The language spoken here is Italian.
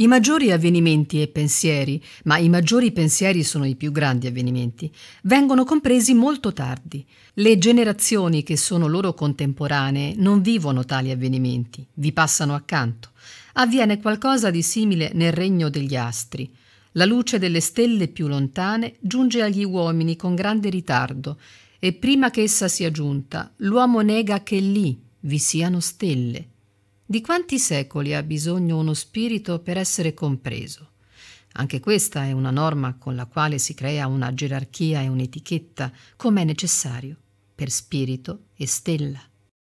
I maggiori avvenimenti e pensieri, ma i maggiori pensieri sono i più grandi avvenimenti, vengono compresi molto tardi. Le generazioni che sono loro contemporanee non vivono tali avvenimenti, vi passano accanto. Avviene qualcosa di simile nel regno degli astri. La luce delle stelle più lontane giunge agli uomini con grande ritardo e prima che essa sia giunta, l'uomo nega che lì vi siano stelle. Di quanti secoli ha bisogno uno spirito per essere compreso? Anche questa è una norma con la quale si crea una gerarchia e un'etichetta, come è necessario, per spirito e stella.